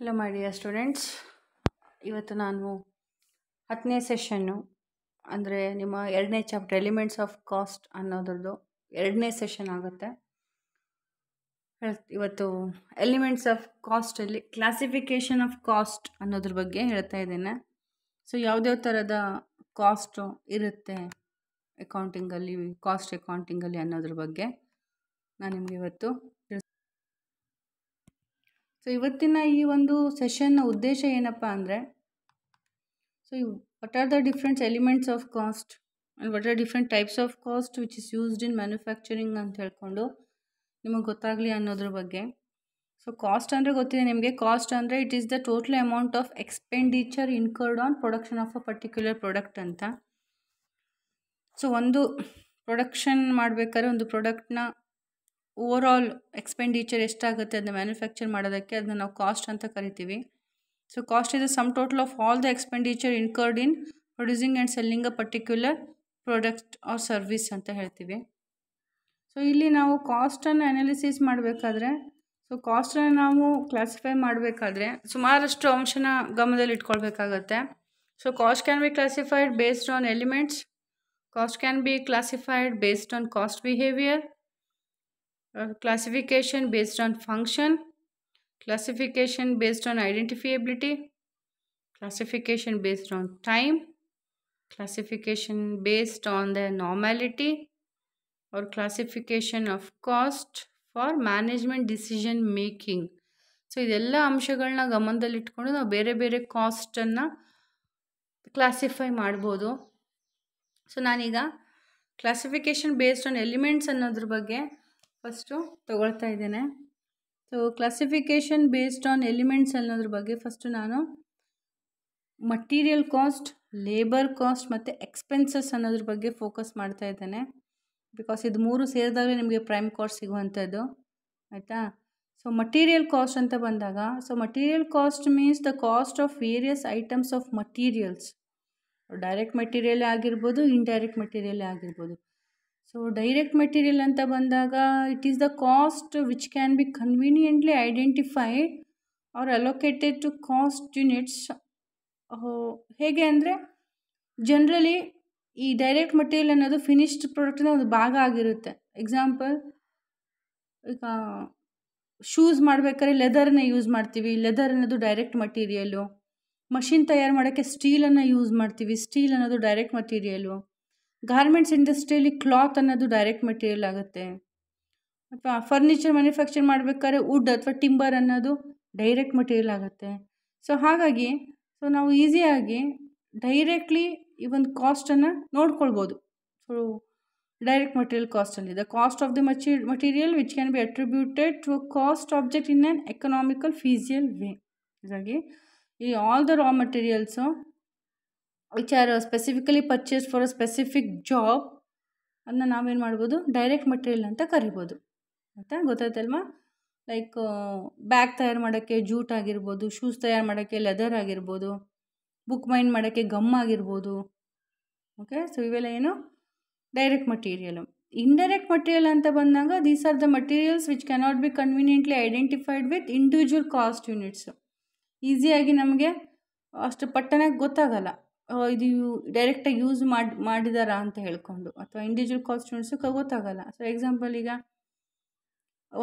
Hello my students ಇವತ್ತು ನಾನು ಹತ್ತನೇ ಸೆಷನ್ನು ಅಂದರೆ ನಿಮ್ಮ ಎರಡನೇ ಚಾಪ್ಟರ್ ಎಲಿಮೆಂಟ್ಸ್ ಆಫ್ ಕಾಸ್ಟ್ ಅನ್ನೋದ್ರದ್ದು ಎರಡನೇ ಸೆಷನ್ ಆಗುತ್ತೆ ಇವತ್ತು ಎಲಿಮೆಂಟ್ಸ್ ಆಫ್ ಕಾಸ್ಟಲ್ಲಿ ಕ್ಲಾಸಿಫಿಕೇಷನ್ ಆಫ್ ಕಾಸ್ಟ್ ಅನ್ನೋದ್ರ ಬಗ್ಗೆ ಹೇಳ್ತಾ ಇದ್ದೇನೆ ಸೊ ಯಾವುದ್ಯಾವ ಥರದ ಕಾಸ್ಟು ಇರುತ್ತೆ ಅಕೌಂಟಿಂಗಲ್ಲಿ ಕಾಸ್ಟ್ ಅಕೌಂಟಿಂಗಲ್ಲಿ ಅನ್ನೋದ್ರ ಬಗ್ಗೆ ನಾನು ನಿಮಗೆ ಇವತ್ತು ಸೊ ಇವತ್ತಿನ ಈ ಒಂದು ಸೆಷನ್ನ ಉದ್ದೇಶ ಏನಪ್ಪ ಅಂದರೆ so what are the different elements of cost and what are different types of cost which is used in manufacturing ಅಂತ ಹೇಳ್ಕೊಂಡು ನಿಮಗೆ ಗೊತ್ತಾಗಲಿ ಅನ್ನೋದ್ರ ಬಗ್ಗೆ ಸೊ ಕಾಸ್ಟ್ ಅಂದರೆ ಗೊತ್ತಿದೆ ನಿಮಗೆ ಕಾಸ್ಟ್ ಅಂದರೆ it is the total amount of expenditure incurred on production of a particular product ಅಂತ ಸೊ ಒಂದು ಪ್ರೊಡಕ್ಷನ್ ಮಾಡಬೇಕಾದ್ರೆ ಒಂದು ಪ್ರಾಡಕ್ಟ್ನ ಓವರ್ ಆಲ್ ಎಕ್ಸ್ಪೆಂಡಿಚರ್ ಎಷ್ಟಾಗುತ್ತೆ ಅದನ್ನ ಮ್ಯಾನುಫ್ಯಾಕ್ಚರ್ ಮಾಡೋದಕ್ಕೆ ಅದನ್ನ ನಾವು ಕಾಸ್ಟ್ ಅಂತ ಕರಿತೀವಿ so cost is sum total of all the expenditure incurred in producing and selling a particular product or service ಅಂತ ಹೇಳ್ತೀವಿ ಸೊ ಇಲ್ಲಿ ನಾವು ಕಾಸ್ಟನ್ನು ಅನಾಲಿಸಿಸ್ ಮಾಡಬೇಕಾದ್ರೆ ಸೊ ಕಾಸ್ಟನ್ನು ನಾವು ಕ್ಲಾಸಿಫೈ ಮಾಡಬೇಕಾದ್ರೆ ಸುಮಾರಷ್ಟು ಅಂಶನ ಗಮನದಲ್ಲಿ ಇಟ್ಕೊಳ್ಬೇಕಾಗತ್ತೆ so cost can be classified based on elements cost can be classified based on cost behaviour classification based on function classification based on identifiability classification based on time classification based on the normality or classification of cost for management decision making so ಇದೆಲ್ಲ ಅಂಶಗಳನ್ನ ಗಮನದಲ್ಲಿ ಇಟ್ಕೊಂಡು ನಾವು ಬೇರೆ ಬೇರೆ ಕಾಸ್ಟನ್ನು classify ಮಾಡ್ಬೋದು so ನಾನೀಗ ಕ್ಲಾಸಿಫಿಕೇಷನ್ ಬೇಸ್ಡ್ ಆನ್ ಎಲಿಮೆಂಟ್ಸ್ ಅನ್ನೋದ್ರ ಬಗ್ಗೆ ಫಸ್ಟು ತಗೊಳ್ತಾ ಇದ್ದೇನೆ so classification based on elements ಅನ್ನೋದ್ರ ಬಗ್ಗೆ ಫಸ್ಟು ನಾನು ಮಟೀರಿಯಲ್ ಕಾಸ್ಟ್ ಲೇಬರ್ ಕಾಸ್ಟ್ ಮತ್ತು ಎಕ್ಸ್ಪೆನ್ಸಸ್ ಅನ್ನೋದ್ರ ಬಗ್ಗೆ ಫೋಕಸ್ ಮಾಡ್ತಾ ಇದ್ದೇನೆ ಬಿಕಾಸ್ ಇದು ಮೂರು ಸೇರಿದಾಗಲೇ ನಿಮಗೆ ಪ್ರೈಮ್ ಕಾಸ್ಟ್ ಸಿಗುವಂಥದ್ದು ಆಯಿತಾ ಸೊ ಮಟೀರಿಯಲ್ ಕಾಸ್ಟ್ ಅಂತ ಬಂದಾಗ so material cost means the cost of various items of materials direct material ಆಗಿರ್ಬೋದು ಇನ್ಡೈರೆಕ್ಟ್ ಮೆಟೀರಿಯಲ್ ಆಗಿರ್ಬೋದು ಸೊ ಡೈರೆಕ್ಟ್ ಮೆಟೀರಿಯಲ್ ಅಂತ ಬಂದಾಗ it is the cost which can be conveniently identified or allocated to cost units. ಹೇಗೆ ಅಂದರೆ generally ಈ direct material ಅನ್ನೋದು finished ಪ್ರಾಡಕ್ಟಿನ ಒಂದು ಭಾಗ ಆಗಿರುತ್ತೆ ಎಕ್ಸಾಂಪಲ್ ಈಗ ಶೂಸ್ ಮಾಡಬೇಕಾದ್ರೆ ಲೆದರ್ನ ಯೂಸ್ ಮಾಡ್ತೀವಿ ಲೆದರ್ ಅನ್ನೋದು ಡೈರೆಕ್ಟ್ ಮಟೀರಿಯಲ್ಲು ಮಷಿನ್ ತಯಾರು ಮಾಡೋಕ್ಕೆ ಸ್ಟೀಲನ್ನು ಯೂಸ್ ಮಾಡ್ತೀವಿ ಸ್ಟೀಲ್ ಅನ್ನೋದು ಡೈರೆಕ್ಟ್ ಮಟೀರಿಯಲ್ಲು ಗಾರ್ಮೆಂಟ್ಸ್ ಇಂಡಸ್ಟ್ರಿಯಲ್ಲಿ ಕ್ಲಾತ್ ಅನ್ನೋದು ಡೈರೆಕ್ಟ್ ಮೆಟೀರಿಯಲ್ ಆಗುತ್ತೆ ಅಥವಾ ಫರ್ನಿಚರ್ ಮ್ಯಾನುಫ್ಯಾಕ್ಚರ್ ಮಾಡಬೇಕಾದ್ರೆ ವುಡ್ ಅಥವಾ ಟಿಂಬರ್ ಅನ್ನೋದು ಡೈರೆಕ್ಟ್ ಮೆಟೀರಿಯಲ್ ಆಗುತ್ತೆ ಸೊ ಹಾಗಾಗಿ ಸೊ ನಾವು ಈಸಿಯಾಗಿ ಡೈರೆಕ್ಟ್ಲಿ ಈ ಒಂದು ಕಾಸ್ಟನ್ನು ನೋಡ್ಕೊಳ್ಬೋದು ಸೊ ಡೈರೆಕ್ಟ್ ಮೆಟೀರಿಯಲ್ ಕಾಸ್ಟಲ್ಲಿ the cost of the ಮಚೀ material which can be attributed to cost object in an economical feasible way ಹಾಗಾಗಿ ಈ all the raw materials which are specifically purchase for a specific job ಅದನ್ನ ನಾವೇನು ಮಾಡ್ಬೋದು direct material ಅಂತ ಕರಿಬೋದು ಆಯಿತಾ ಗೊತ್ತಾಯ್ತಲ್ವಾ like bag ತಯಾರು ಮಾಡೋಕ್ಕೆ ಜೂಟ್ ಆಗಿರ್ಬೋದು ಶೂಸ್ ತಯಾರು ಮಾಡೋಕ್ಕೆ ಲೆದರ್ ಆಗಿರ್ಬೋದು ಬುಕ್ ಮೈಂಡ್ ಮಾಡೋಕ್ಕೆ ಗಮ್ ಆಗಿರ್ಬೋದು ಓಕೆ ಸೊ ಇವೆಲ್ಲ ಏನು ಡೈರೆಕ್ಟ್ ಮಟೀರಿಯಲು ಇಂಡೈರೆಕ್ಟ್ ಮಟೀರಿಯಲ್ ಅಂತ ಬಂದಾಗ these are the materials which cannot be conveniently identified with individual cost units ಈಸಿಯಾಗಿ ನಮಗೆ ಅಷ್ಟು ಪಟ್ಟಣಕ್ಕೆ ಗೊತ್ತಾಗಲ್ಲ ಇದು ಡೈರೆಕ್ಟಾಗಿ ಯೂಸ್ ಮಾಡಿ ಮಾಡಿದಾರಾ ಅಂತ ಹೇಳ್ಕೊಂಡು ಅಥವಾ ಇಂಡಿವಿಜುವಲ್ ಕಾನ್ಸ್ಟಿಟ್ಯೂನ್ಸಿಗೆ ಗೊತ್ತಾಗಲ್ಲ ಸೊ ಎಕ್ಸಾಂಪಲ್ ಈಗ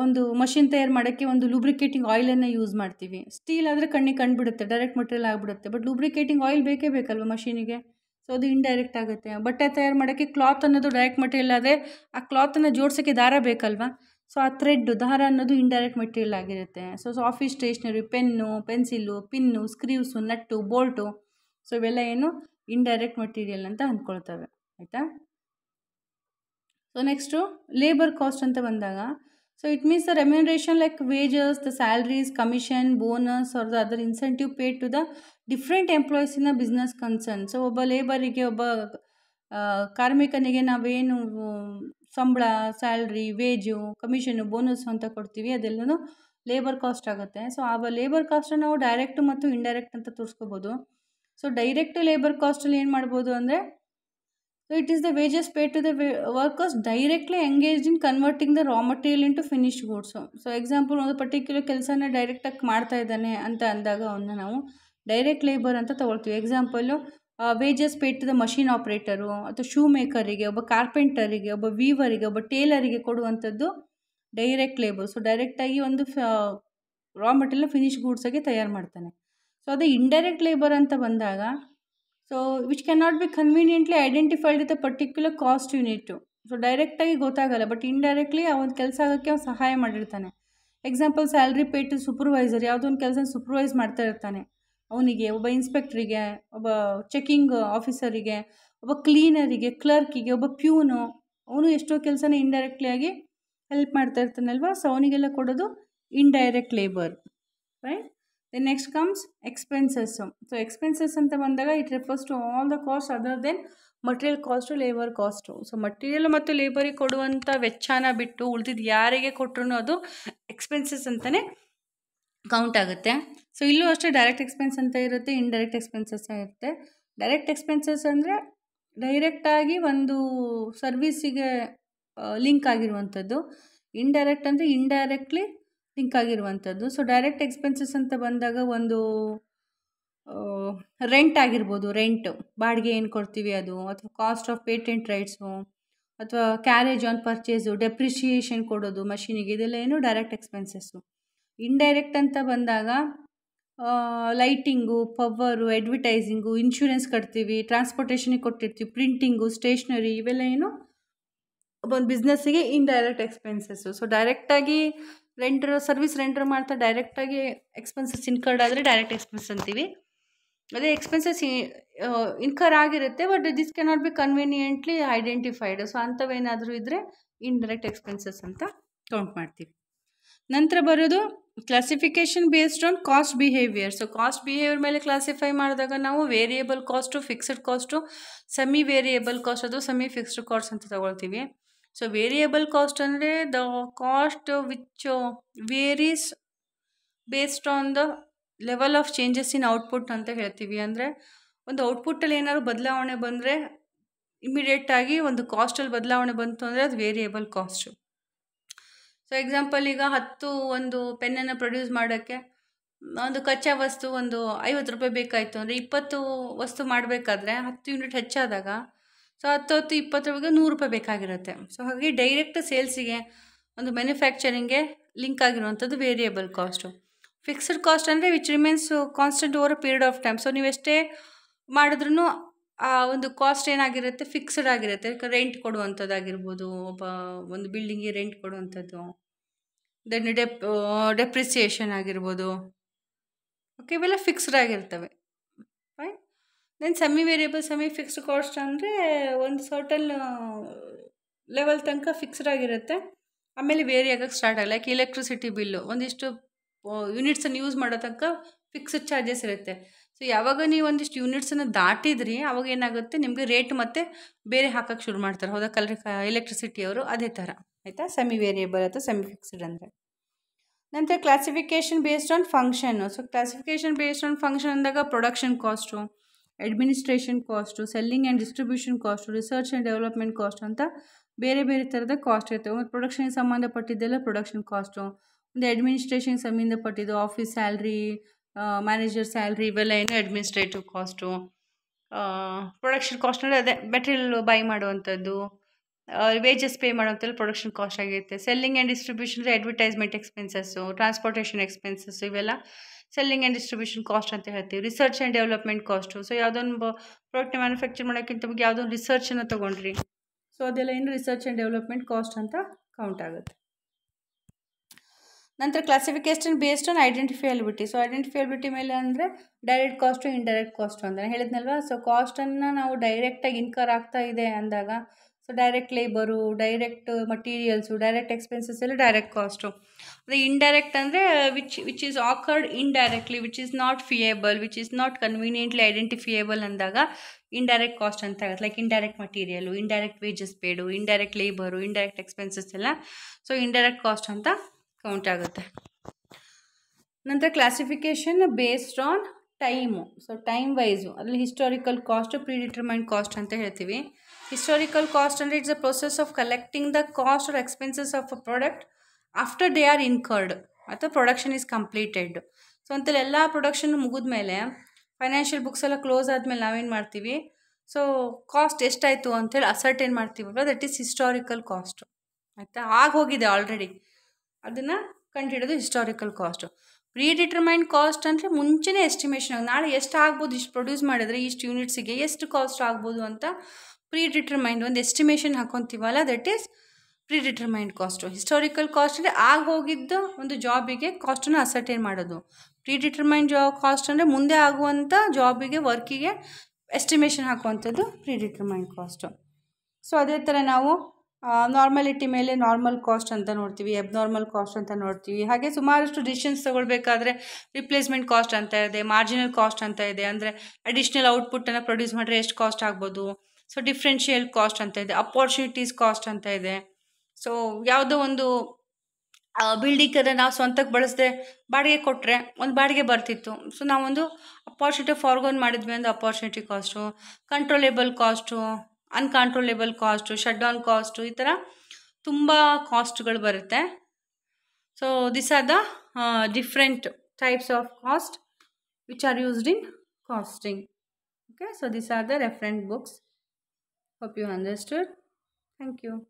ಒಂದು ಮಷಿನ್ ತಯಾರು ಮಾಡೋಕ್ಕೆ ಒಂದು ಲೂಬ್ರಿಕೇಟಿಂಗ್ ಆಯಿಲನ್ನು ಯೂಸ್ ಮಾಡ್ತೀವಿ ಸ್ಟೀಲ್ ಆದರೆ ಕಣ್ಣಿಗೆ ಕಂಡುಬಿಡುತ್ತೆ ಡೈರೆಕ್ಟ್ ಮಟೀರಿಯಲ್ ಆಗಿಬಿಡುತ್ತೆ ಬಟ್ ಲೂಬ್ರಿಕೇಟಿಂಗ್ ಆಯಿಲ್ ಬೇಕೇ ಬೇಕಲ್ವ ಮಷೀನಿಗೆ ಸೊ ಅದು ಇಂಡೈರೆಕ್ಟ್ ಆಗುತ್ತೆ ಬಟ್ಟೆ ತಯಾರು ಮಾಡೋಕ್ಕೆ ಕ್ಲಾತ್ ಅನ್ನೋದು ಡೈರೆಕ್ಟ್ ಮೆಟೀರಿಯಲ್ ಆದರೆ ಆ ಕ್ಲಾತನ್ನು ಜೋಡಿಸೋಕ್ಕೆ ದಾರ ಬೇಕಲ್ವಾ ಸೊ ಆ ಥ್ರೆಡ್ಡು ದಾರ ಅನ್ನೋದು ಇಂಡೈರೆಕ್ಟ್ ಮೆಟೀರಿಯಲ್ ಆಗಿರುತ್ತೆ so office stationery pen pencil pin screws nut bolt so ಇವೆಲ್ಲ ಏನು ಇಂಡೈರೆಕ್ಟ್ ಮೆಟೀರಿಯಲ್ ಅಂತ ಅಂದ್ಕೊಳ್ತವೆ ಆಯಿತಾ ಸೊ ನೆಕ್ಸ್ಟು ಲೇಬರ್ ಕಾಸ್ಟ್ ಅಂತ ಬಂದಾಗ so it means the remuneration like wages the salaries commission bonus ಅವ್ರದ್ದು other incentive pay to the different employees in a business concern so ಒಬ್ಬ ಲೇಬರಿಗೆ ಒಬ್ಬ ಕಾರ್ಮಿಕನಿಗೆ ನಾವೇನು ಸಂಬಳ ಸ್ಯಾಲ್ರಿ ವೇಜು ಕಮಿಷನು ಬೋನಸ್ ಅಂತ ಕೊಡ್ತೀವಿ ಅದೆಲ್ಲನೂ ಲೇಬರ್ ಕಾಸ್ಟ್ ಆಗುತ್ತೆ ಸೊ ಆ ಲೇಬರ್ ಕಾಸ್ಟನ್ನು ನಾವು ಡೈರೆಕ್ಟು ಮತ್ತು ಇಂಡೈರೆಕ್ಟ್ ಅಂತ ತೋರಿಸ್ಕೋಬೋದು ಸೊ ಡೈರೆಕ್ಟ್ ಲೇಬರ್ ಕಾಸ್ಟಲ್ಲಿ ಏನು ಮಾಡ್ಬೋದು ಅಂದರೆ so it is the wages pay to the workers directly engage in converting the raw material to finish goods so example ಒಂದು ಪರ್ಟಿಕ್ಯುಲರ್ ಕೆಲಸನ ಡೈರೆಕ್ಟಾಗಿ ಮಾಡ್ತಾ ಇದ್ದಾನೆ ಅಂತ ಅಂದಾಗ ಅವನ್ನ ನಾವು ಡೈರೆಕ್ಟ್ ಲೇಬರ್ ಅಂತ ತೊಗೊಳ್ತೀವಿ example wages pay to the machine operator ಅಥವಾ ಶೂ ಮೇಕರಿಗೆ ಒಬ್ಬ ಕಾರ್ಪೆಂಟರಿಗೆ ಒಬ್ಬ ವೀವರಿಗೆ ಒಬ್ಬ ಟೇಲರಿಗೆ ಕೊಡುವಂಥದ್ದು ಡೈರೆಕ್ಟ್ ಲೇಬರ್ ಸೊ ಡೈರೆಕ್ಟಾಗಿ ಒಂದು ರಾ ಮಟೀರಿಯಲ್ ಫಿನಿಶ್ ಗೂಡ್ಸಾಗಿ ತಯಾರು ಮಾಡ್ತಾನೆ ಸೊ ಅದೇ ಇಂಡೈರೆಕ್ಟ್ ಲೇಬರ್ ಅಂತ ಬಂದಾಗ so which can not be conveniently identified with a particular cost unit so ಡೈರೆಕ್ಟಾಗಿ ಗೊತ್ತಾಗಲ್ಲ ಬಟ್ ಇಂಡೈರೆಕ್ಟ್ಲಿ ಆ ಒಂದು ಕೆಲಸ ಆಗೋಕ್ಕೆ ಅವ್ನು ಸಹಾಯ ಮಾಡಿರ್ತಾನೆ ಎಕ್ಸಾಂಪಲ್ ಸ್ಯಾಲ್ರಿ ಪೇಟ್ ಸೂಪರ್ವೈಸರ್ ಯಾವುದೋ ಒಂದು ಕೆಲಸ ಸೂಪರ್ವೈಸ್ ಮಾಡ್ತಾ ಇರ್ತಾನೆ ಅವನಿಗೆ ಒಬ್ಬ ಇನ್ಸ್ಪೆಕ್ಟ್ರಿಗೆ ಒಬ್ಬ ಚೆಕಿಂಗ್ ಆಫೀಸರಿಗೆ ಒಬ್ಬ ಕ್ಲೀನರಿಗೆ ಕ್ಲರ್ಕಿಗೆ ಒಬ್ಬ ಪ್ಯೂನು ಅವನು ಎಷ್ಟೋ ಕೆಲಸನ ಆಗಿ ಹೆಲ್ಪ್ ಮಾಡ್ತಾ ಇರ್ತಾನಲ್ವ ಸೊ ಅವನಿಗೆಲ್ಲ ಕೊಡೋದು indirect labour right then next comes expenses so expenses ಅಂತ ಬಂದಾಗ it refers to all the cost other than material cost labour cost so material ಮತ್ತು ಲೇಬರಿಗೆ ಕೊಡುವಂಥ ವೆಚ್ಚನ ಬಿಟ್ಟು ಉಳಿದಿದ್ದು ಯಾರಿಗೆ ಕೊಟ್ಟರು ಅದು ಎಕ್ಸ್ಪೆನ್ಸಸ್ ಅಂತಲೇ ಕೌಂಟ್ ಆಗುತ್ತೆ ಸೊ ಇಲ್ಲೂ ಅಷ್ಟೇ ಡೈರೆಕ್ಟ್ ಎಕ್ಸ್ಪೆನ್ಸ್ ಅಂತ ಇರುತ್ತೆ ಇಂಡೈರೆಕ್ಟ್ ಎಕ್ಸ್ಪೆನ್ಸಸ್ ಇರುತ್ತೆ ಡೈರೆಕ್ಟ್ ಎಕ್ಸ್ಪೆನ್ಸಸ್ ಅಂದರೆ ಡೈರೆಕ್ಟಾಗಿ ಒಂದು ಸರ್ವಿಸಿಗೆ ಲಿಂಕ್ ಆಗಿರುವಂಥದ್ದು ಇಂಡೈರೆಕ್ಟ್ ಅಂದರೆ ಇಂಡೈರೆಕ್ಟ್ಲಿ ಲಿಂಕ್ ಆಗಿರುವಂಥದ್ದು ಸೊ ಡೈರೆಕ್ಟ್ ಎಕ್ಸ್ಪೆನ್ಸಸ್ ಅಂತ ಬಂದಾಗ ಒಂದು ರೆಂಟ್ ಆಗಿರ್ಬೋದು ರೆಂಟ್ ಬಾಡಿಗೆ ಏನು ಕೊಡ್ತೀವಿ ಅದು ಅಥವಾ ಕಾಸ್ಟ್ ಆಫ್ ಪೇಟೆಂಟ್ ರೈಟ್ಸು ಅಥವಾ ಕ್ಯಾರೇಜ್ ಆನ್ ಪರ್ಚೇಸು ಡೆಪ್ರಿಷಿಯೇಷನ್ ಕೊಡೋದು ಮಷೀನಿಗೆ ಇದೆಲ್ಲ ಏನು ಡೈರೆಕ್ಟ್ ಎಕ್ಸ್ಪೆನ್ಸಸ್ಸು ಇನ್ಡೈರೆಕ್ಟ್ ಅಂತ ಬಂದಾಗ ಲೈಟಿಂಗು ಪವರು ಅಡ್ವಟೈಸಿಂಗು ಇನ್ಶೂರೆನ್ಸ್ ಕಟ್ತೀವಿ ಟ್ರಾನ್ಸ್ಪೋರ್ಟೇಷನಿಗೆ ಕೊಟ್ಟಿರ್ತೀವಿ ಪ್ರಿಂಟಿಂಗು ಸ್ಟೇಷ್ನರಿ ಇವೆಲ್ಲ ಏನು ಒಂದು ಬಿಸ್ನೆಸ್ಸಿಗೆ ಡೈರೆಕ್ಟ್ ಎಕ್ಸ್ಪೆನ್ಸಸ್ಸು ಸೊ ಡೈರೆಕ್ಟಾಗಿ ರೆಂಟ್ರ್ ಸರ್ವಿಸ್ ರೆಂಟರ್ ಮಾಡ್ತಾ ಡೈರೆಕ್ಟಾಗಿ ಎಕ್ಸ್ಪೆನ್ಸಸ್ ಇನ್ಕರ್ಡ್ ಆದರೆ ಡೈರೆಕ್ಟ್ ಎಕ್ಸ್ಪೆನ್ಸ್ ಅಂತೀವಿ ಅದೇ ಎಕ್ಸ್ಪೆನ್ಸಸ್ ಇನ್ಕರ್ uh, ಆಗಿರುತ್ತೆ but this can not be conveniently identified so ಅಂಥವೇನಾದರೂ ಇದ್ದರೆ ಇನ್ಡೈರೆಕ್ಟ್ ಎಕ್ಸ್ಪೆನ್ಸಸ್ ಅಂತ ಕೌಂಟ್ ಮಾಡ್ತೀವಿ ನಂತರ ಬರೋದು classification based on cost behaviour so cost behaviour ಮೇಲೆ ಕ್ಲಾಸಿಫೈ ಮಾಡಿದಾಗ ನಾವು variable cost fixed cost semi variable cost ಅದು ಸೆಮಿ ಫಿಕ್ಸ್ಡ್ ಕಾಸ್ಟ್ ಅಂತ ತೊಗೊಳ್ತೀವಿ ಸೊ ವೇರಿಯೇಬಲ್ ಕಾಸ್ಟ್ ಅಂದರೆ the cost which varies based on the level of changes in output ಅಂತ ಹೇಳ್ತೀವಿ ಅಂದರೆ ಒಂದು ಔಟ್ಪುಟ್ಟಲ್ಲಿ ಏನಾದ್ರು ಬದಲಾವಣೆ ಬಂದರೆ ಆಗಿ ಒಂದು ಕಾಸ್ಟಲ್ಲಿ ಬದಲಾವಣೆ ಬಂತು ಅಂದರೆ ಅದು ವೇರಿಯಬಲ್ ಕಾಸ್ಟು ಸೊ ಎಕ್ಸಾಂಪಲ್ ಈಗ ಹತ್ತು ಒಂದು ಪೆನ್ನನ್ನು ಪ್ರೊಡ್ಯೂಸ್ ಮಾಡೋಕ್ಕೆ ಒಂದು ಕಚ್ಚಾ ವಸ್ತು ಒಂದು ಐವತ್ತು ರೂಪಾಯಿ ಬೇಕಾಯಿತು ಅಂದರೆ ಇಪ್ಪತ್ತು ವಸ್ತು ಮಾಡಬೇಕಾದ್ರೆ ಹತ್ತು ಯೂನಿಟ್ ಹೆಚ್ಚಾದಾಗ ಸೊ ಇಪ್ಪತ್ತು ರೂಪಾಯಿಗೆ ನೂರು ರೂಪಾಯಿ ಬೇಕಾಗಿರುತ್ತೆ ಸೊ ಹಾಗಾಗಿ ಡೈರೆಕ್ಟ್ ಸೇಲ್ಸಿಗೆ ಒಂದು ಮ್ಯಾನುಫ್ಯಾಕ್ಚರಿಂಗ್ಗೆ ಲಿಂಕ್ ಆಗಿರುವಂಥದ್ದು ವೇರಿಯೇಬಲ್ ಕಾಸ್ಟು ಫಿಕ್ಸ್ಡ್ ಕಾಸ್ಟ್ ಅಂದರೆ which remains constant over a period of time so ನೀವೆಷ್ಟೇ ಮಾಡಿದ್ರೂ ಆ ಒಂದು ಕಾಸ್ಟ್ ಏನಾಗಿರುತ್ತೆ ಫಿಕ್ಸ್ಡ್ ಆಗಿರುತ್ತೆ ರೆಂಟ್ ಕೊಡುವಂಥದ್ದಾಗಿರ್ಬೋದು ಒಬ್ಬ ಒಂದು ಬಿಲ್ಡಿಂಗ್ಗೆ ರೆಂಟ್ ಕೊಡುವಂಥದ್ದು ದೆನ್ ಡೆಪ್ ಡೆಪ್ರಿಸಿಯೇಷನ್ ಆಗಿರ್ಬೋದು ಓಕೆ ಇವೆಲ್ಲ ಫಿಕ್ಸ್ಡ್ ಆಗಿರ್ತವೆ then semi variable semi fixed cost ಅಂದರೆ ಒಂದು ಸರ್ಟನ್ ಲೆವೆಲ್ uh, ತನಕ ಫಿಕ್ಸ್ಡ್ ಆಗಿರುತ್ತೆ ಆಮೇಲೆ ವೇರಿ ಆಗೋಕ್ಕೆ ಸ್ಟಾರ್ಟ್ ಆಗಲ್ಲ ಯಾಕೆ ಎಲೆಕ್ಟ್ರಿಸಿಟಿ ಬಿಲ್ಲು ಒಂದಿಷ್ಟು ಯೂನಿಟ್ಸನ್ನು ಯೂಸ್ ಮಾಡೋ ತನಕ ಫಿಕ್ಸ್ಡ್ ಚಾರ್ಜಸ್ ಇರುತ್ತೆ ಸೊ ಯಾವಾಗ ನೀವು ಒಂದಿಷ್ಟು ಯೂನಿಟ್ಸನ್ನು ದಾಟಿದ್ರಿ ಅವಾಗ ಏನಾಗುತ್ತೆ ನಿಮಗೆ ರೇಟ್ ಮತ್ತೆ ಬೇರೆ ಹಾಕೋಕ್ಕೆ ಶುರು ಮಾಡ್ತಾರೆ ಹೌದಾ ಕಲರ್ ಎಲೆಕ್ಟ್ರಿಸಿಟಿ ಅವರು ಅದೇ ಥರ ಆಯಿತಾ ಸೆಮಿ ವೇರಿಯೇಬಲ್ ಅಥವಾ ಸೆಮಿ ಫಿಕ್ಸ್ಡ್ ಅಂದರೆ ನಂತರ classification based on function so classification based on function ಅಂದಾಗ production cost administration cost selling and distribution cost research and development cost ಅಂತ ಬೇರೆ ಬೇರೆ ಥರದ ಕಾಸ್ಟ್ ಇರ್ತವೆ ಒಂದು ಪ್ರೊಡಕ್ಷನ್ಗೆ ಸಂಬಂಧಪಟ್ಟಿದ್ದೆಲ್ಲ ಪ್ರೊಡಕ್ಷನ್ ಕಾಸ್ಟು ಒಂದು ಅಡ್ಮಿನಿಸ್ಟ್ರೇಷನ್ಗೆ ಸಂಬಂಧಪಟ್ಟಿದ್ದು ಆಫೀಸ್ ಸ್ಯಾಲ್ರಿ ಮ್ಯಾನೇಜರ್ ಸ್ಯಾಲ್ರಿ ಇವೆಲ್ಲ ಏನು ಅಡ್ಮಿನಿಸ್ಟ್ರೇಟಿವ್ ಕಾಸ್ಟು ಪ್ರೊಡಕ್ಷನ್ ಕಾಸ್ಟ್ ಅಂದರೆ ಅದೇ ಮೆಟೀರಿಯಲ್ ಬೈ ಮಾಡುವಂಥದ್ದು ವೇಜಸ್ ಪೇ ಮಾಡುವಂಥದ್ದು ಪ್ರೊಡಕ್ಷನ್ ಕಾಸ್ಟ್ ಆಗಿರುತ್ತೆ selling and distribution advertisement expenses transportation expenses ಇವೆಲ್ಲ ಸೆಲ್ಲಿಂಗ್ ಆ್ಯಂಡ್ ಡಿಸ್ಟ್ರಿಬ್ಯೂಷನ್ ಕಾಸ್ಟ್ ಅಂತ ಹೇಳ್ತೀವಿ research and development cost so ಯಾವುದೊಂದು ಪ್ರಾಡಕ್ಟ್ನ ಮ್ಯಾನುಫ್ಯಾಕ್ಚರ್ ಮಾಡೋಕ್ಕಿಂತ ಬಗ್ಗೆ ಯಾವುದೊಂದು ರಿಸರ್ಚನ್ನು ತೊಗೊಂಡ್ರಿ ಸೊ ಅದೆಲ್ಲ ಏನು ರಿಸರ್ಚ್ ಆ್ಯಂಡ್ ಡೆವಲಪ್ಮೆಂಟ್ ಕಾಸ್ಟ್ ಅಂತ ಕೌಂಟ್ ಆಗುತ್ತೆ ನಂತರ classification based on identifiability so identifiability ಮೇಲೆ ಅಂದರೆ ಡೈರೆಕ್ಟ್ ಕಾಸ್ಟು ಇಂಡೈರೆಕ್ಟ್ ಕಾಸ್ಟು ಅಂತ ಹೇಳಿದ್ನಲ್ವ ಸೊ ಕಾಸ್ಟನ್ನು ನಾವು ಡೈರೆಕ್ಟಾಗಿ ಇನ್ಕರ್ ಆಗ್ತಾ ಇದೆ ಅಂದಾಗ so direct labour direct materials direct expenses ಎಲ್ಲ ಡೈರೆಕ್ಟ್ ಕಾಸ್ಟು ಅದೇ ಇಂಡೈರೆಕ್ಟ್ ಅಂದರೆ which which is occurred indirectly which is not ಫಿಯೇಬಲ್ which is not conveniently identifiable ಅಂದಾಗ ಇಂಡೈರೆಕ್ಟ್ ಕಾಸ್ಟ್ ಅಂತ ಆಗುತ್ತೆ like indirect material indirect wages paid indirect labour indirect expenses ಎಲ್ಲ so indirect cost ಅಂತ count ಆಗುತ್ತೆ ನಂತರ classification based on time so time wise ಅಲ್ಲಿ historical cost predetermined cost ಅಂತ ಹೇಳ್ತೀವಿ Historical cost and it's the process of collecting the cost or expenses of a product after they are incurred ಅಥವಾ production is completed so ಅಂತೆಲ್ಲ ಎಲ್ಲ production ಮುಗಿದ್ಮೇಲೆ financial books ಎಲ್ಲ close ಆದಮೇಲೆ ನಾವೇನು ಮಾಡ್ತೀವಿ ಸೊ ಕಾಸ್ಟ್ ಎಷ್ಟಾಯಿತು ಅಂಥೇಳಿ ಅಸರ್ಟೇನ್ ಮಾಡ್ತೀವಿ ದಟ್ ಈಸ್ ಹಿಸ್ಟಾರಿಕಲ್ ಕಾಸ್ಟ್ ಆಯಿತಾ ಆಗೋಗಿದೆ ಆಲ್ರೆಡಿ ಅದನ್ನು ಕಂಡು historical cost predetermined cost ಅಂದರೆ ಮುಂಚೆನೇ ಎಸ್ಟಿಮೇಷನ್ ಆಗಿ ನಾಳೆ ಎಷ್ಟು ಆಗ್ಬೋದು ಇಷ್ಟು ಪ್ರೊಡ್ಯೂಸ್ ಮಾಡಿದ್ರೆ ಇಷ್ಟು ಯೂನಿಟ್ಸಿಗೆ ಎಷ್ಟು ಕಾಸ್ಟ್ ಆಗ್ಬೋದು ಅಂತ ಪ್ರೀ ಡಿಟರ್ಮೈಂಡ್ ಒಂದು ಎಸ್ಟಿಮೇಷನ್ ಹಾಕೊತೀವಲ್ಲ that is predetermined cost historical cost ಅಂದರೆ ಆಗ ಹೋಗಿದ್ದ ಒಂದು ಜಾಬಿಗೆ ಕಾಸ್ಟನ್ನು ಅಸರ್ಟೈನ್ ಮಾಡೋದು ಪ್ರೀ ಡಿಟರ್ಮೈಂಡ್ ಜಾಬ್ ಕಾಸ್ಟ್ ಅಂದರೆ ಮುಂದೆ ಆಗುವಂಥ ಜಾಬಿಗೆ ವರ್ಕಿಗೆ ಎಸ್ಟಿಮೇಷನ್ ಹಾಕುವಂಥದ್ದು ಪ್ರೀ ಡಿಟರ್ಮೈಂಡ್ ಕಾಸ್ಟು ಸೊ ಅದೇ ಥರ ನಾವು ನಾರ್ಮಾಲಿಟಿ ಮೇಲೆ ನಾರ್ಮಲ್ ಕಾಸ್ಟ್ ಅಂತ ನೋಡ್ತೀವಿ ಎಬ್ನಾರ್ಮಲ್ ಕಾಸ್ಟ್ ಅಂತ ನೋಡ್ತೀವಿ ಹಾಗೆ ಸುಮಾರಷ್ಟು ಡಿಸಿಷನ್ಸ್ ತೊಗೊಳ್ಬೇಕಾದ್ರೆ ರಿಪ್ಲೇಸ್ಮೆಂಟ್ ಕಾಸ್ಟ್ ಅಂತ ಇದೆ ಮಾರ್ಜಿನಲ್ ಕಾಸ್ಟ್ ಅಂತ ಇದೆ ಅಂದರೆ ಅಡಿಷ್ನಲ್ ಔಟ್ಪುಟ್ಟನ್ನು ಪ್ರೊಡ್ಯೂಸ್ ಮಾಡಿದ್ರೆ ಎಷ್ಟು ಕಾಸ್ಟ್ ಆಗ್ಬೋದು ಸೊ ಡಿಫ್ರೆನ್ಷಿಯಲ್ ಕಾಸ್ಟ್ ಅಂತ ಇದೆ ಅಪಾರ್ಚುನಿಟೀಸ್ ಕಾಸ್ಟ್ ಅಂತ ಇದೆ ಸೊ ಯಾವುದೋ ಒಂದು ಬಿಲ್ಡಿಂಗ್ ಅದೇ ನಾವು ಸ್ವಂತಕ್ಕೆ ಬಳಸದೆ ಬಾಡಿಗೆ ಕೊಟ್ಟರೆ ಒಂದು ಬಾಡಿಗೆ ಬರ್ತಿತ್ತು ಸೊ ನಾವೊಂದು ಅಪಾರ್ಚುನಿಟಿ ಫಾರ್ಗೋನ್ ಮಾಡಿದ್ವಿ ಅಂದರೆ opportunity cost controllable cost uncontrollable cost shutdown cost ईर तुम कॉस्टल बरते so this are different types of cost which are used in costing okay so this are the reference books hope you understood thank you